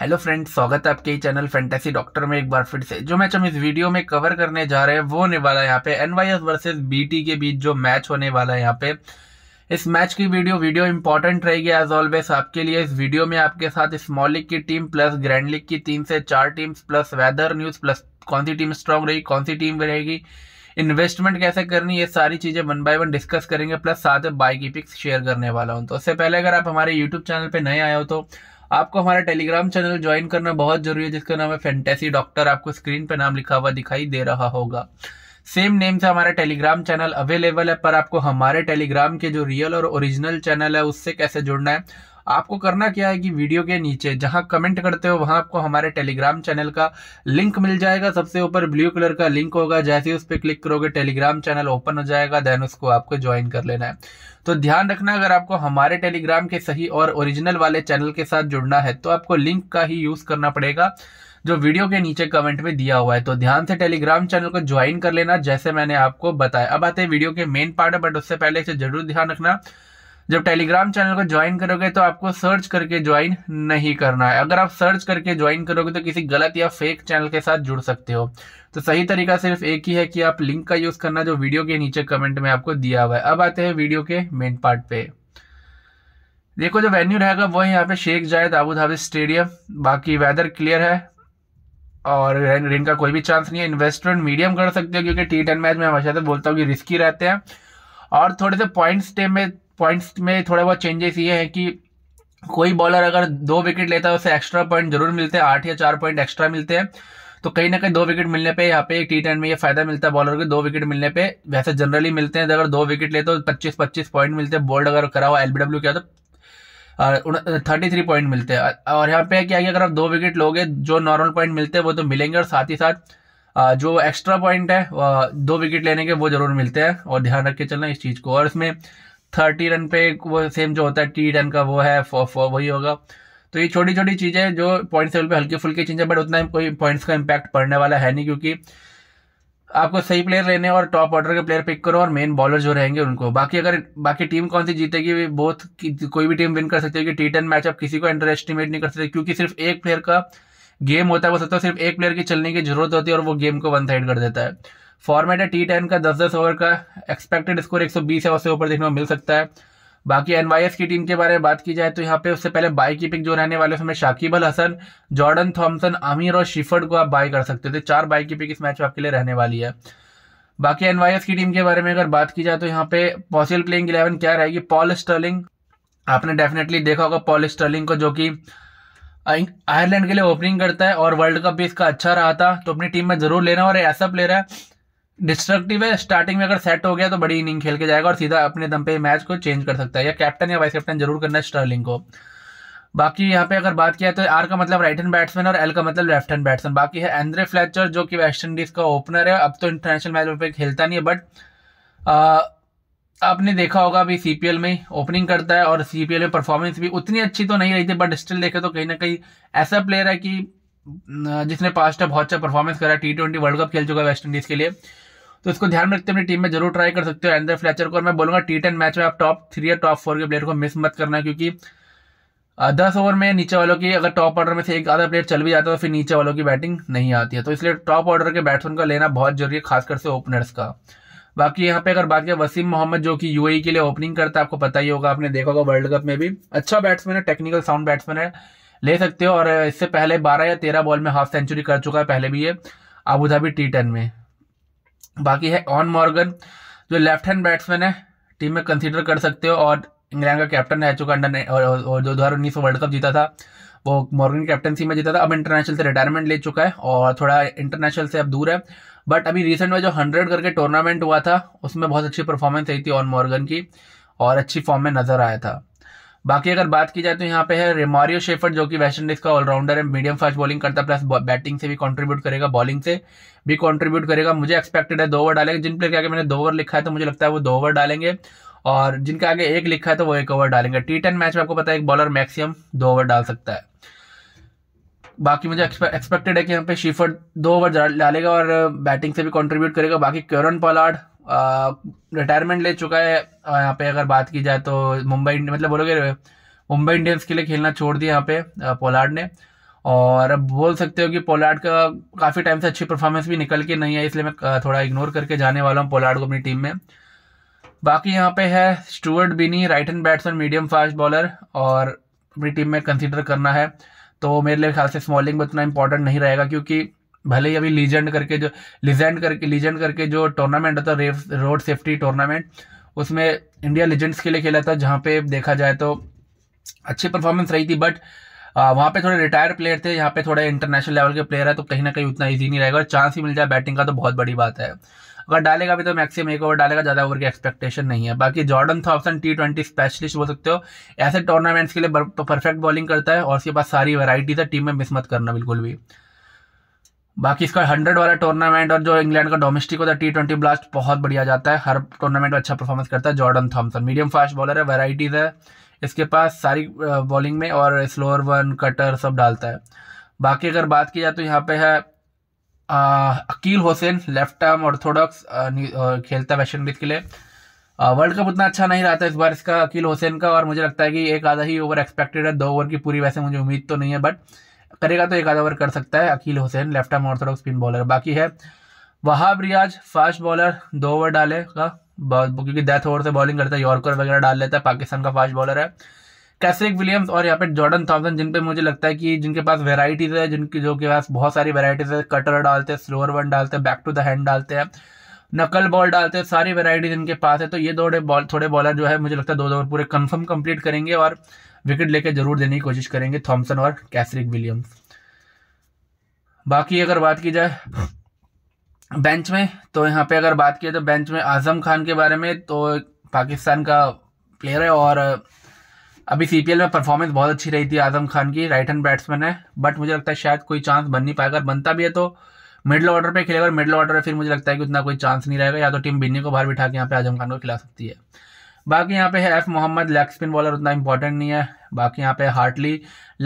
hello friend स्वागत है आपके चैनल फैंटेसी डॉक्टर में एक बार फिर से जो मैच हम इस वीडियो में कवर करने जा रहे हैं वो होने वाला है यहाँ पे N Y S versus B के बीच जो मैच होने वाला है यहाँ पे इस मैच की वीडियो वीडियो इंपॉर्टेंट रहेगी एज ऑलवेज आपके लिए इस वीडियो में आपके साथ स्मॉल लीग की टीम प्लस ग्रैंड लीग की तीन से चार teams plus weather news plus कौन सी टीम स्ट्रांग रहेगी कौन सी टीम रहेगी इन्वेस्टमेंट कैसे करनी ये सारी चीज़ें वन बाय वन डिस्कस करेंगे प्लस साथ बाई की पिक्स शेयर करने वाला हूँ तो उससे पहले अगर आप हमारे यूट्यूब चैनल पर नए आए हो तो आपको हमारा टेलीग्राम चैनल ज्वाइन करना बहुत जरूरी है जिसका नाम है फैंटेसी डॉक्टर आपको स्क्रीन पर नाम लिखा हुआ दिखाई दे रहा होगा सेम नेम से हमारा टेलीग्राम चैनल अवेलेबल है पर आपको हमारे टेलीग्राम के जो रियल और ओरिजिनल चैनल है उससे कैसे जुड़ना है आपको करना क्या है कि वीडियो के नीचे जहां कमेंट करते हो वहां आपको हमारे टेलीग्राम चैनल का लिंक मिल जाएगा सबसे ऊपर ब्लू कलर का लिंक होगा जैसे ही उस पर क्लिक करोगे टेलीग्राम चैनल ओपन हो जाएगा देन उसको आपको ज्वाइन कर लेना है तो ध्यान रखना अगर आपको हमारे टेलीग्राम के सही और ओरिजिनल वाले चैनल के साथ जुड़ना है तो आपको लिंक का ही यूज़ करना पड़ेगा जो वीडियो के नीचे कमेंट में दिया हुआ है तो ध्यान से टेलीग्राम चैनल को ज्वाइन कर लेना जैसे मैंने आपको बताया अब आते हैं वीडियो के मेन पार्ट बट उससे पहले इसे जरूर ध्यान रखना जब टेलीग्राम चैनल को ज्वाइन करोगे तो आपको सर्च करके ज्वाइन नहीं करना है अगर आप सर्च करके ज्वाइन करोगे तो किसी गलत या फेक चैनल के साथ जुड़ सकते हो तो सही तरीका सिर्फ एक ही है कि आप लिंक का यूज़ करना जो वीडियो के नीचे कमेंट में आपको दिया हुआ है अब आते हैं वीडियो के मेन पार्ट पे देखो जो वेन्यू रहेगा वो है यहाँ पे Sheikh Zayed Abu Dhabi Dhabi stadium बाकी वेदर क्लियर है और रेन रेन का कोई भी चांस नहीं है इन्वेस्टमेंट मीडियम कर सकते हो क्योंकि टी टेन मैच में हमेशा से बोलता हूँ कि रिस्की रहते हैं और थोड़े से पॉइंट्स टेम में पॉइंट्स में थोड़ा बहुत चेंजेस ये है कि कोई बॉलर अगर दो विकेट लेता है उसे एक्स्ट्रा पॉइंट जरूर मिलते हैं आठ या चार पॉइंट एक्स्ट्रा मिलते हैं तो कहीं ना कहीं दो विकेट मिलने पे यहाँ पे एक टी टेन में ये फायदा मिलता है बॉलर को दो विकेट मिलने पे वैसे जनरली मिलते हैं अगर दो विकेट ले तो पच्चीस पच्चीस पॉइंट मिलते हैं बोल्ड अगर करा हुआ एलबीडब्ल्यू किया तो थर्टी थ्री पॉइंट मिलते हैं और यहाँ पे क्या है अगर आप दो विकेट लोगे जो नॉर्मल पॉइंट मिलते हैं वो तो मिलेंगे और साथ ही साथ जो एक्स्ट्रा पॉइंट है दो विकेट लेने के वो जरूर मिलते हैं और ध्यान रख के चलना इस चीज़ को और इसमें थर्टी रन पे वो सेम जो होता है टी टेन का वो है फो, फो, वही होगा तो ये छोटी छोटी चीज़ें जो पॉइंट्स टेबल पे हल्की फुल्की चीज़ें बट उतना कोई पॉइंट्स का इम्पैक्ट पड़ने वाला है नहीं क्योंकि आपको सही प्लेयर लेने और टॉप ऑर्डर के प्लेयर पिक करो और मेन बॉलर जो रहेंगे उनको बाकी अगर बाकी टीम कौन सी जीतेगी बहुत कोई भी टीम विन कर सकती है कि टी टेन मैच आप किसी को अंडर एस्टिमेट नहीं कर सकते क्योंकि सिर्फ एक प्लेयर का गेम होता है वो सबसे सिर्फ एक प्लेयर की चलने की जरूरत होती है और वो गेम को वन साइड कर देता है फॉर्मेट है टी टेन का दस दस ओवर का एक्सपेक्टेड स्कोर एक सौ बीस है उससे ऊपर देखने को मिल सकता है बाकी एन की टीम के बारे में बात की जाए तो यहाँ पे उससे पहले बाई की पिक जो रहने वाले उसमें शाकिब अल हसन जॉर्डन थॉमसन आमिर और शिफर्ड को आप बाई कर सकते थे तो चार बाई की पिक इस मैच में आपके लिए रहने वाली है बाकी एन की टीम के बारे में अगर बात की जाए तो यहाँ पे पॉसिबल प्लेइंग इलेवन क्या रहेगी पॉल स्टर्लिंग आपने डेफिनेटली देखा होगा पॉल स्टर्लिंग को जो कि आयरलैंड के लिए ओपनिंग करता है और वर्ल्ड कप भी इसका अच्छा रहा था तो अपनी टीम में जरूर लेना और ऐसा प्लेयर है डिस्ट्रक्टिव है स्टार्टिंग में अगर सेट हो गया तो बड़ी इनिंग खेल के जाएगा और सीधा अपने दम पे मैच को चेंज कर सकता है या कैप्टन या वाइस कैप्टन जरूर करना है स्टर्लिंग को बाकी यहाँ पे अगर बात किया तो आर का मतलब राइट हैंड बैट्समैन और एल का मतलब लेफ्ट हैंड बैट्समैन बाकी है एंड्रे फ्लैचर जो कि वेस्ट इंडीज का ओपनर है अब तो इंटरनेशनल मैच पे खेलता नहीं है बट आपने देखा होगा अभी सीपीएल में ओपनिंग करता है और सीपीएल में परफॉर्मेंस भी उतनी अच्छी तो नहीं रही थी बट स्टिल देखे तो कहीं ना कहीं ऐसा प्लेयर है कि जिसने पास्ट बहुत अच्छा परफॉर्मेंस करा टी ट्वेंटी वर्ल्ड कप खेल चुका है वेस्ट इंडीज के लिए तो इसको ध्यान में रखते अपनी टीम में जरूर ट्राई कर सकते हो एंडर फ्लैचर को और मैं बोलूंगा टी टेन मैच में आप टॉप थ्री या टॉप फोर के प्लेयर को मिस मत करना क्योंकि दस ओवर में नीचे वालों की अगर टॉप ऑर्डर में से एक आधा प्लेयर चल भी जाता है तो फिर नीचे वालों की बैटिंग नहीं आती है तो इसलिए टॉप ऑर्डर के बैट्समैन का लेना बहुत जरूरी है खासकर से ओपनर्स का बाकी यहाँ पे अगर बात करें वसीम मोहम्मद जो कि यूएई e के लिए ओपनिंग करता है आपको पता ही होगा आपने देखा होगा वर्ल्ड कप में भी अच्छा बैट्समैन है टेक्निकल साउंड बैट्समैन है ले सकते हो और इससे पहले बारह या तेरह बॉल में हाफ सेंचुरी कर चुका है पहले भी ये आबू टी टेन में बाकी है ऑन मॉर्गन जो लेफ्ट हैंड बैट्समैन है टीम में कंसिडर कर सकते हो और इंग्लैंड का कैप्टन रह चुका अंडर और, जो दो हज़ार उन्नीस वर्ल्ड कप जीता था वो मॉर्गन कैप्टनसी में जीता था अब इंटरनेशनल से रिटायरमेंट ले चुका है और थोड़ा इंटरनेशनल से अब दूर है बट अभी रिसेंट में जो हंड्रेड करके टूर्नामेंट हुआ था उसमें बहुत अच्छी परफॉर्मेंस रही थी ऑन मॉर्गन की और अच्छी फॉर्म में नजर आया था बाकी अगर बात की जाए तो यहाँ पे है रेमारियो शेफर्ड जो कि वेस्ट इंडीज का ऑलराउंडर है मीडियम फास्ट बॉलिंग करता है प्लस बैटिंग से भी कंट्रीब्यूट करेगा बॉलिंग से भी कंट्रीब्यूट करेगा मुझे एक्सपेक्टेड है दो ओवर डालेंगे जिन प्लेयर के आगे मैंने दो ओवर लिखा है तो मुझे लगता है वो दो ओवर डालेंगे और जिनके आगे एक लिखा है तो वो एक ओवर डालेंगे टी टेन मैच में आपको पता है एक बॉलर मैक्सिमम दो ओवर डाल सकता है बाकी मुझे एक्सपेक्टेड है कि यहाँ पे शिफर्ड दो ओवर डालेगा और बैटिंग से भी कंट्रीब्यूट करेगा बाकी क्योरन पॉलार्ड रिटायरमेंट ले चुका है यहाँ पे अगर बात की जाए तो मुंबई मतलब बोलोगे मुंबई इंडियंस के लिए खेलना छोड़ दिया यहाँ पे पोलार्ड ने और अब बोल सकते हो कि पोलार्ड का काफ़ी टाइम से अच्छी परफॉर्मेंस भी निकल के नहीं है इसलिए मैं थोड़ा इग्नोर करके जाने वाला हूँ पोलार्ड को अपनी टीम में बाकी यहाँ पे है Stuart Binny right hand batsman medium fast bowler और अपनी टीम में कंसिडर करना है तो मेरे लिए ख्याल से स्मॉलिंग में उतना इंपॉर्टेंट नहीं रहेगा क्योंकि भले ही अभी लीजेंड करके जो लीजेंड करके लीजेंड करके जो टूर्नामेंट होता है रोड सेफ्टी टूर्नामेंट उसमें इंडिया लीजेंड्स के लिए खेला था जहाँ पे देखा जाए तो अच्छी परफॉर्मेंस रही थी बट वहाँ पे थोड़े रिटायर्ड प्लेयर थे यहाँ पे थोड़े इंटरनेशनल लेवल के प्लेयर है तो कहीं ना कहीं उतना ईजी नहीं रहेगा और चांस ही मिल जाए बैटिंग का तो बहुत बड़ी बात है अगर डालेगा भी तो मैक्सिमम एक ओवर डालेगा ज़्यादा ओवर की एक्सपेक्टेशन नहीं है बाकी Jordan Thompson T twenty specialist बोल सकते हो ऐसे टूर्नामेंट्स के लिए परफेक्ट बॉलिंग करता है और उसके पास सारी वैरायटी है टीम में मिस मत करना बिल्कुल भी बाकी इसका हंड्रेड वाला टूर्नामेंट और जो इंग्लैंड का डोमेस्टिक होता है टी ट्वेंटी ब्लास्ट बहुत बढ़िया जाता है हर टूर्नामेंट में अच्छा परफॉर्मेंस करता है Jordan Thompson medium fast bowler है वेराइटीज़ है इसके पास सारी बॉलिंग में और स्लोअर वन कटर सब डालता है बाकी अगर बात की जाए तो यहाँ पे है आ, Akeal Hosein left arm orthodox खेलता है वेस्ट इंडीज़ के लिए वर्ल्ड कप उतना अच्छा नहीं रहता है इस बार इसका अकील हुसैन का और मुझे लगता है कि एक आधा ही ओवर एक्सपेक्टेड है दो ओवर की पूरी वैसे मुझे उम्मीद तो नहीं है बट करेगा तो एक आधा ओवर कर सकता है Akeal Hosein left arm orthodox spin bowler बाकी है वहाब रियाज फास्ट बॉलर दो ओवर डालेगा क्योंकि डेथ ओवर से बॉलिंग करता है यॉर्कर वगैरह डाल लेता है पाकिस्तान का फास्ट बॉलर है कैसरिक विलियम्स और यहाँ पे जॉर्डन थॉमसन जिन पे मुझे लगता है कि जिनके पास वेराइटीज़ है जिनकी जो के पास बहुत सारी वेराइटीज़ है कटर डालते हैं स्लोअर वन डालते हैं बैक टू द हैंड डालते हैं नकल बॉल डालते हैं सारी वेराइटीज़ इनके पास है तो ये दो बॉल थोड़े बॉलर जो है मुझे लगता है दो दो ओवर पूरे कंफर्म कंप्लीट करेंगे और विकेट लेकर जरूर देने की कोशिश करेंगे थॉम्सन और कैसरिक विलियम्स बाकी अगर बात की जाए बेंच में तो यहाँ पे अगर बात की जाए तो बेंच में आजम खान के बारे में तो पाकिस्तान का प्लेयर है और अभी सी में परफॉर्मेंस बहुत अच्छी रही थी आजम खान की राइट हैंड बैट्समैन है बट मुझे लगता है शायद कोई चांस बन नहीं पाएगा बनता भी है तो मिडिल ऑर्डर पे खेलेगा और मिडिल ऑर्डर पे फिर मुझे लगता है कि उतना कोई चांस नहीं रहेगा या तो टीम बिन्नी को बाहर बिठा के यहाँ पे आजम खान को खिला सकती है बाकी यहाँ पे है F Mohammad leg spin bowler उतना इंपॉर्टेंट नहीं है बाकी यहाँ पे Hartley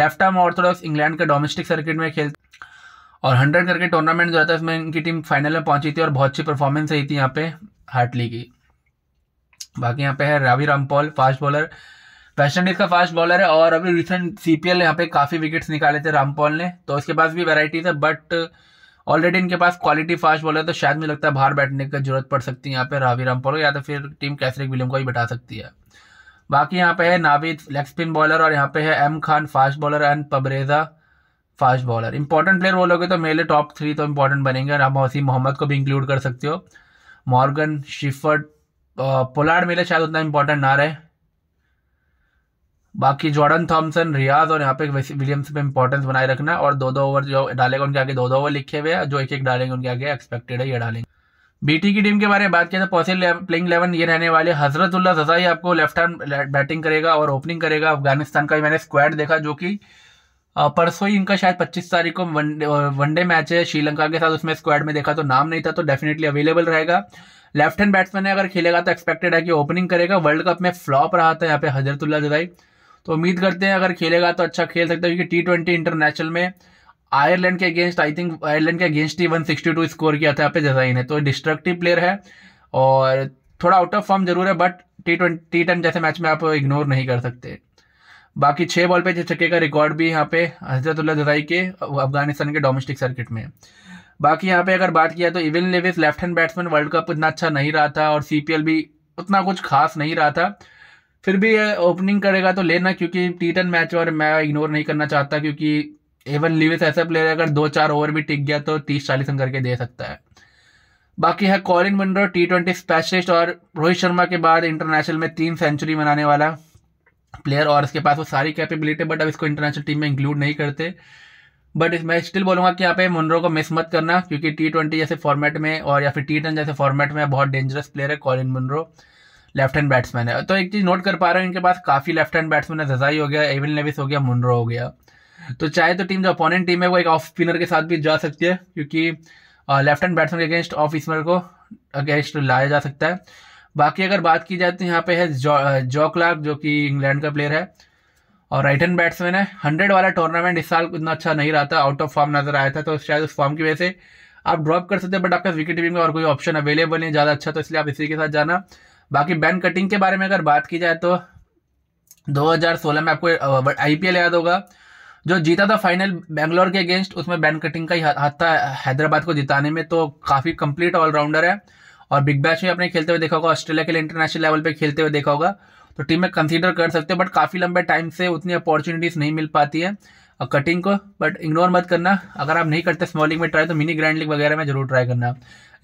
left arm orthodox England के डोमेस्टिक सर्किट में खेल और हंड्रेड करके टूर्नामेंट जो रहता है उसमें इनकी टीम फाइनल में पहुंची थी और बहुत अच्छी परफॉर्मेंस रही थी यहाँ पे हार्टली की बाकी यहाँ पे है Ravi Rampaul fast bowler West Indies का फास्ट बॉलर है और अभी रिसेंट सीपीएल यहाँ पे काफ़ी विकेट्स निकाले थे रामपॉल ने तो उसके पास भी वेराइटीज है बट ऑलरेडी इनके पास क्वालिटी फास्ट बॉलर है तो शायद मुझे लगता है बाहर बैठने की जरूरत पड़ सकती है यहाँ पे रावी रामपोर या तो फिर टीम कैसरिक विलियम को ही बैठा सकती है बाकी यहाँ पे है नाविद लेग स्पिन बॉलर और यहाँ पे है M Khan fast bowler and पबरेजा फास्ट बॉलर इंपॉर्टेंट प्लेयर वो लोगे तो मेरे टॉप थ्री तो इंपॉर्टेंट बनेंगे और आप वसीम मोहम्मद को भी इंक्लूड कर सकते हो मॉर्गन शिफर्ड पोलार्ड मेरे शायद उतना इंपॉर्टेंट ना रहे बाकी जॉर्डन थॉमसन रियाज और यहाँ पे विलियम्स पे इंपॉर्टेंस बनाए रखना और दो दो ओवर जो डालेगा उनके आगे दो दो ओवर लिखे हुए हैं जो एक एक डालेंगे उनके आगे एक्सपेक्टेड है ये डालेंगे बीटी की टीम के बारे में बात करें तो पॉसिबल प्लेइंग इलेवन ये रहने वाले हजरतुल्ला जजाई आपको लेफ्ट हैंड बैटिंग करेगा और ओपनिंग करेगा अफगानिस्तान का भी मैंने स्क्वाड देखा जो कि परसों ही इनका शायद 25 तारीख को वनडे मैच है श्रीलंका के साथ उसमें स्क्वाड में देखा तो नाम नहीं था तो डेफिनेटली अवेलेबल रहेगा लेफ्ट हैंड बैट्समैन है अगर खेलेगा तो एक्सपेक्टेड है कि ओपनिंग करेगा वर्ल्ड कप में फ्लॉप रहा था यहाँ पे हजरतुल्ला जजाई तो उम्मीद करते हैं अगर खेलेगा तो अच्छा खेल सकता है क्योंकि टी ट्वेंटी इंटरनेशनल में आयरलैंड के अगेंस्ट आई थिंक आयरलैंड के अगेंस्ट ही वन सिक्सटी टू स्कोर किया था यहाँ पे जजाइन ने तो डिस्ट्रक्टिव प्लेयर है और थोड़ा आउट ऑफ फॉर्म जरूर है बट टी ट्वेंटी टी जैसे मैच में आप इग्नोर नहीं कर सकते बाकी छः बॉल पे छः छक्के का रिकॉर्ड भी यहाँ पे हजरतुल्ला जजाई के अफगानिस्तान के डोमेस्टिक सर्किट में बाकी यहाँ पे अगर बात किया तो even Lewis left hand batsman world cup इतना अच्छा नहीं रहा था और सी भी उतना कुछ खास नहीं रहा था फिर भी ओपनिंग करेगा तो लेना क्योंकि टी टेन मैच और मैं इग्नोर नहीं करना चाहता क्योंकि एवन लिविस ऐसा प्लेयर है अगर दो चार ओवर भी टिक गया तो तीस चालीस रन करके दे सकता है बाकी है कॉलिन विंड्रो टी ट्वेंटी स्पेशलिस्ट और रोहित शर्मा के बाद इंटरनेशनल में तीन सेंचुरी बनाने वाला प्लेयर और इसके पास वो सारी कैपेबिलिटी बट अब इसको इंटरनेशनल टीम में इंक्लूड नहीं करते बट मैं स्टिल बोलूंगा कि यहाँ पे मुनरो को मिस मत करना क्योंकि टी ट्वेंटी जैसे फॉर्मेट में और या फिर टी टेन जैसे फॉर्मेट में बहुत डेंजरस प्लेयर है Colin Munro left hand batsman है तो एक चीज़ नोट कर पा रहे हो इनके पास काफ़ी लेफ्ट हैंड बैट्समैन है जजाई हो गया एविन लेविस हो गया मुनरो हो गया तो चाहे तो टीम जो अपोनेंट टीम है वो एक ऑफ स्पिनर के साथ भी जा सकती है क्योंकि लेफ्ट हैंड बैट्समैन के अगेंस्ट ऑफ स्पिनर को अगेंस्ट लाया जा सकता है बाकी अगर बात की जाए तो यहाँ पे है जॉ क्लार्क जो कि इंग्लैंड का प्लेयर है और राइट हैंड बैट्समैन है हंड्रेड वाला टूर्नामेंट इस साल इतना अच्छा नहीं रहा था आउट ऑफ फॉर्म नजर आया था तो शायद उस फॉर्म की वजह से आप ड्रॉप कर सकते हैं बट आपके विकेट टीम में और कोई ऑप्शन अवेलेबल नहीं ज़्यादा अच्छा तो इसलिए आप इसी के साथ जाना बाकी बैन कटिंग के बारे में अगर बात की जाए तो 2016 में आपको आईपीएल याद होगा जो जीता था फाइनल बेंगलोर के अगेंस्ट उसमें बैन कटिंग का ही हाथ था हैदराबाद को जिताने में तो काफ़ी कंप्लीट ऑलराउंडर है और बिग बैश में आपने खेलते हुए देखा होगा ऑस्ट्रेलिया के लिए इंटरनेशनल लेवल पे खेलते हुए देखा होगा तो टीम में कंसीडर कर सकते हैं बट काफ़ी लंबे टाइम से उतनी अपॉर्चुनिटीज़ नहीं मिल पाती है और कटिंग को बट इग्नोर मत करना अगर आप नहीं करते स्मॉलिंग में ट्राई तो मिनी ग्रैंड लीग वगैरह में जरूर ट्राई करना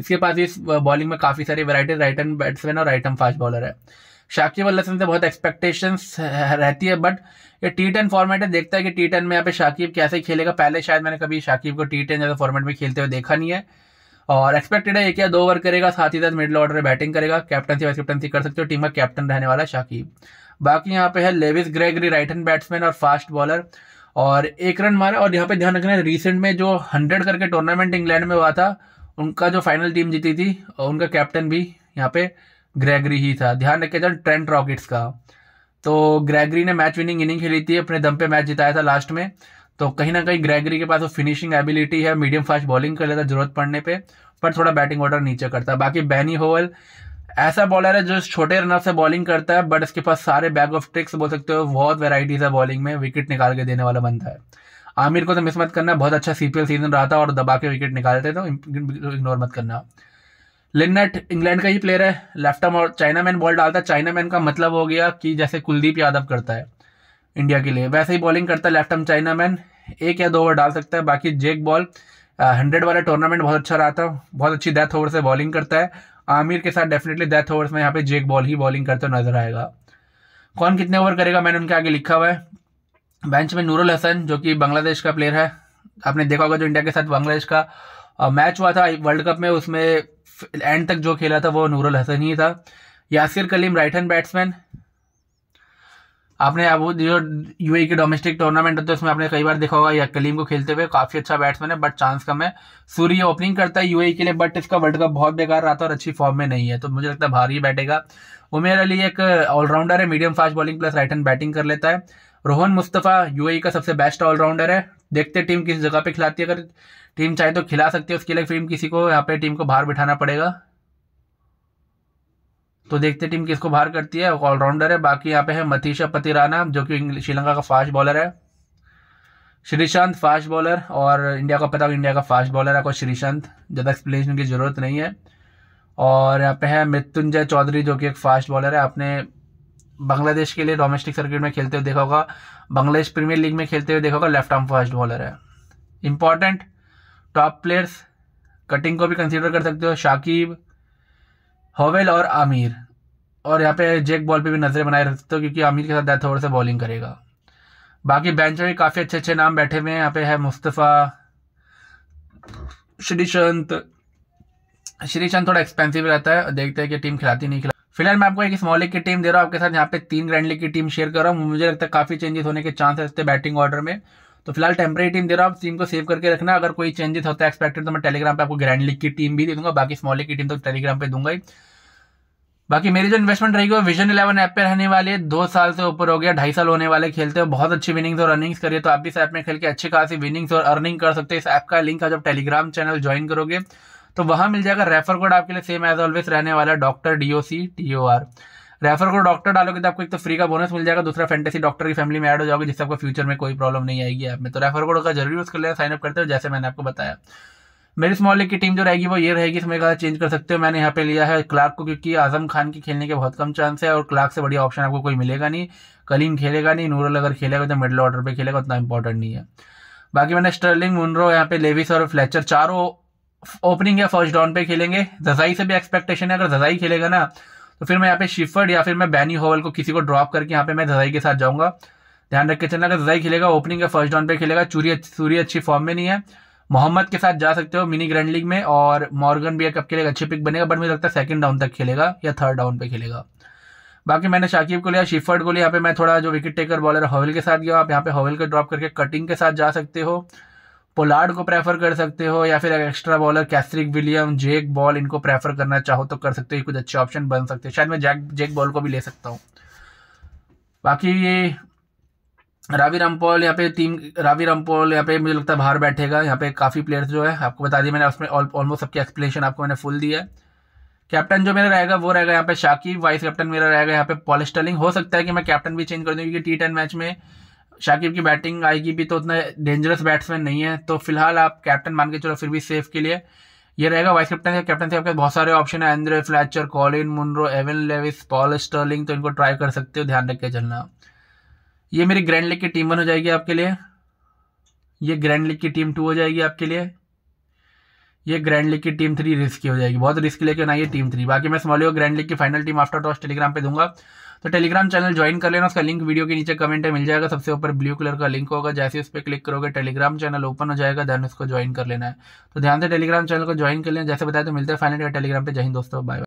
इसके पास इस बॉलिंग में काफ़ी सारी वैरायटीज राइट एंड बैट्समैन और राइट एंड फास्ट बॉलर है शाकिब अल हसन से बहुत एक्सपेक्टेशंस रहती है बट ये टी टेन फॉर्मेट है देखता है कि टी टेन में यहाँ पे शाकिब कैसे खेलेगा पहले शायद मैंने कभी शाकिब को टी टेन जैसे फॉर्मेट में खेलते हुए देखा नहीं है और एक्सपेक्टेड है एक या दो ओवर करेगा साथ ही साथ मिडिल ऑर्डर में बैटिंग करेगा कैप्टनसी वाइस कैप्टनसी कर सकते हो टीम का कैप्टन रहने वाला शाकिब बाकी यहाँ पे है Lewis Gregory right hand batsman और फास्ट बॉलर और एक रन मारा और यहाँ पे ध्यान रखना है रिसेंट में जो हंड्रेड करके टूर्नामेंट इंग्लैंड में हुआ था उनका जो फाइनल टीम जीती थी और उनका कैप्टन भी यहाँ पे ग्रेगरी ही था ध्यान रखे जाए ट्रेंट रॉकेट्स का तो ग्रेगरी ने मैच विनिंग इनिंग खेली थी अपने दम पे मैच जिताया था लास्ट में तो कहीं ना कहीं ग्रेगरी के पास वो फिनिशिंग एबिलिटी है मीडियम फास्ट बॉलिंग कर लेता जरूरत पड़ने पर पर थोड़ा बैटिंग ऑर्डर नीचे करता बाकी बैनी होवल ऐसा बॉलर है जो छोटे रनर से बॉलिंग करता है बट इसके पास सारे बैग ऑफ ट्रिक्स बोल सकते हो बहुत वेराइटीज है बॉलिंग में विकेट निकाल के देने वाला बनता है आमिर को तो मिस मत करना बहुत अच्छा सीपीएल सीजन रहा था और दबा के विकेट निकालते तो इग्नोर मत करना लिन्नट इंग्लैंड का ही प्लेयर है लेफ्ट आर्म और चाइना मैन बॉल डालता है चाइना मैन का मतलब हो गया कि जैसे कुलदीप यादव करता है इंडिया के लिए वैसे ही बॉलिंग करता है लेफ्ट आर्म चाइना मैन एक या दो ओवर डाल सकता है बाकी जेक बॉल हंड्रेड वाला टूर्नामेंट बहुत अच्छा रहा था बहुत अच्छी डेथ ओवर से बॉलिंग करता है आमिर के साथ डेफिनेटली डेथ ओवर्स में यहाँ पे जेक बॉल ही बॉलिंग करते नजर आएगा कौन कितने ओवर करेगा मैंने उनके आगे लिखा हुआ है बेंच में नूरुल हसन जो कि बांग्लादेश का प्लेयर है आपने देखा होगा जो इंडिया के साथ बांग्लादेश का मैच हुआ था वर्ल्ड कप में उसमें एंड तक जो खेला था वो नूरुल हसन ही था Yasir Kaleem right hand batsman आपने अब जो यू की डोमेस्टिक टूर्नामेंट होता है उसमें आपने कई बार देखा होगा या कलीम को खेलते हुए काफी अच्छा बैट्समैन है बट चांस कम है सूर्य ओपनिंग करता है यू e के लिए बट इसका वर्ल्ड कप बहुत बेकार रहा था और अच्छी फॉर्म में नहीं है तो मुझे लगता है भारी बैठेगा उमेर अली एक ऑलराउंडर है medium fast bowling plus right hand batting कर लेता है रोहन मुस्तफ़ा यू e का सबसे बेस्ट ऑलराउंडर है देखते टीम किस जगह पर खिलाती है अगर टीम चाहे तो खिला सकती है उसके लिए फिर किसी को यहाँ पे टीम को बाहर बिठाना पड़ेगा तो देखते टीम किसको बाहर करती है ऑलराउंडर है बाकी यहाँ पे है मतीशा पतिराना जो कि श्रीलंका का फास्ट बॉलर है श्रीशांत फास्ट बॉलर और इंडिया का पता इंडिया का फास्ट बॉलर है कोई श्रीशांत ज़्यादा एक्सप्लेनेशन की ज़रूरत नहीं है और यहाँ पे है मृत्युंजय चौधरी जो कि एक फास्ट बॉलर है आपने बांग्लादेश के लिए डोमेस्टिक सर्किट में खेलते हुए देखा होगा बांग्लादेश प्रीमियर लीग में खेलते हुए देखा होगा लेफ्ट आर्म फास्ट बॉलर है इंपॉर्टेंट टॉप प्लेयर्स कटिंग को भी कंसिडर कर सकते हो शाकिब हॉवेल और आमिर और यहाँ पे जैक बॉल पे भी नज़रें बनाए रखते हो तो क्योंकि आमिर के साथ दैथ ओवर से बॉलिंग करेगा बाकी बेंच में काफ़ी अच्छे अच्छे नाम बैठे हुए हैं यहाँ पे है मुस्तफ़ा श्रीशंत श्रीशंत थोड़ा एक्सपेंसिव रहता है देखते हैं कि टीम खिलाती नहीं खिला फिलहाल मैं आपको एक स्मॉल लीग की टीम दे रहा हूँ आपके साथ यहाँ पे तीन ग्रैंड लीग की टीम शेयर कर रहा हूँ मुझे लगता है काफ़ी चेंजेस होने के चांस है बैटिंग ऑर्डर में तो फिलहाल टेम्प्रेरी टीम दे रहा हूँ टीम को सेव करके रखना अगर कोई चेंजेस होता है एक्सपेक्टेड तो मैं टेलीग्राम पे आपको ग्रैंड लीग की टीम भी दे दूंगा बाकी स्मॉल लीग की टीम तो टेलीग्राम पे दूंगा ही बाकी मेरी जो इन्वेस्टमेंट रहेगी वो विजन इलेवन ऐप पे रहने वाली है दो साल से ऊपर हो गया ढाई साल होने वाले खेलते हो बहुत अच्छी विनिंग्स और अर्निंग्स करिए तो आप भी इस ऐप में खेल के अच्छी खासी विनिंग्स और अर्निंग कर सकते हैं इस ऐप का लिंक आप जब टेलीग्राम चैनल ज्वाइन करोगे तो वहां मिल जाएगा रेफर कोड आपके लिए सेम एज ऑलवेज रहने वाला doctor D O C T O R refer को डॉक्टर डालोगे तो आपको एक तो फ्री का बोनस मिल जाएगा दूसरा फैंटेसी डॉक्टर की फैमिली में ऐड हो जाओगे जिससे आपको फ्यूचर में कोई प्रॉब्लम नहीं आएगी ऐप में तो रेफर कोड का जरूर यूज़ कर लेना साइनअप करते हो जैसे मैंने आपको बताया मेरी स्मॉल लीग की टीम जो रहेगी वो ये रहेगी इसमें कहा चेंज कर सकते हो मैंने यहाँ पे लिया है क्लार्क को क्योंकि आजम खान की खेलने के बहुत कम चांस है और क्लार्क से बढ़िया ऑप्शन आपको कोई मिलेगा नहीं कलीम खेलेगा नहीं नूरल अगर खेलेगा तो मिडिल ऑर्डर पर खेलेगा उतना इंपॉर्टेंट नहीं है बाकी मैंने स्टर्लिंग मुनरो यहाँ पे लेविस और फ्लैचर चारों ओपनिंग या फर्स्ट डाउन पे खेलेंगे जजाई से भी एक्सपेक्टेशन है अगर जजाई खेलेगा ना तो फिर मैं यहाँ पे शिफर्ड या फिर मैं बैनी होवल को किसी को ड्रॉप करके यहाँ पे मैं धजाई के साथ जाऊंगा ध्यान रख के चलना अगर धजाई खेलेगा ओपनिंग का फर्स्ट डाउन पे खेलेगा चूरी सूर्य अच्छी फॉर्म में नहीं है मोहम्मद के साथ जा सकते हो मिनी ग्रैंड लीग में और मॉर्गन भी कप के लिए पिक बनेगा बट मुझे लगता है सेकंड डाउन तक खेलेगा या थर्ड डाउन पे खेलेगा बाकी मैंने शाकिब को लिया शिफर्ड को लिया यहाँ पे मैं थोड़ा जो विकेट टेकर बॉलर हवेल के साथ गया आप यहाँ पे हवेल के ड्रॉप करके कटिंग के साथ जा सकते हो पोलार्ड को प्रेफर कर सकते हो या फिर extra bowler Kesrick William Jake Ball इनको प्रेफर करना चाहो तो कर सकते हो कुछ अच्छे ऑप्शन बन सकते हैं शायद मैं जैक जेक बॉल को भी ले सकता हूँ बाकी ये रावी रामपोल यहाँ पे टीम रावी रामपोल यहाँ पे मुझे लगता है बाहर बैठेगा यहाँ पे काफ़ी प्लेयर्स जो है आपको बता दिया मैंने उसमें ऑलमोस्ट सबकी एक्सप्लेनेशन आपको मैंने फुल दिया है कैप्टन जो मेरा रहेगा वो रहेगा यहाँ पे शाकिब वाइस कैप्टन मेरा रहेगा यहाँ पे पॉलिस्टलिंग हो सकता है कि मैं कैप्टन भी चेंज कर दूँ क्योंकि टी टेन मैच में शाकिब की बैटिंग आएगी भी तो उतना डेंजरस बैट्समैन नहीं है तो फिलहाल आप कैप्टन मान के चलो फिर भी सेफ के लिए ये रहेगा वाइस कैप्टन से कैप्टन से आपके बहुत सारे ऑप्शन है Andre Fletcher Colin Munro Evin Lewis Paul Stirling तो इनको ट्राई कर सकते हो ध्यान रख के चलना ये मेरी ग्रैंड लीग की टीम वन हो जाएगी आपके लिए ये ग्रैंड लीग की टीम टू हो जाएगी आपके लिए ये ग्रैंड लीग की टीम थ्री रिस्की हो जाएगी बहुत रिस्क लेके ना ये टीम थ्री बाकी मैं समझ लो ग्रैंड लीग की final team after toss Telegram पे दूंगा तो टेलीग्राम चैनल ज्वाइन कर लेना उसका लिंक वीडियो के नीचे कमेंट में मिल जाएगा सबसे ऊपर ब्लू कलर का लिंक होगा जैसे उस पर क्लिक करोगे टेलीग्राम चैनल ओपन हो जाएगा देन उसको ज्वाइन कर लेना है तो ध्यान से टेलीग्राम चैनल को ज्वाइन कर लेना जैसे बताया तो मिलते हैं फाइनल टेलीग्राम पर जय दोस्तों दोस्तों बाय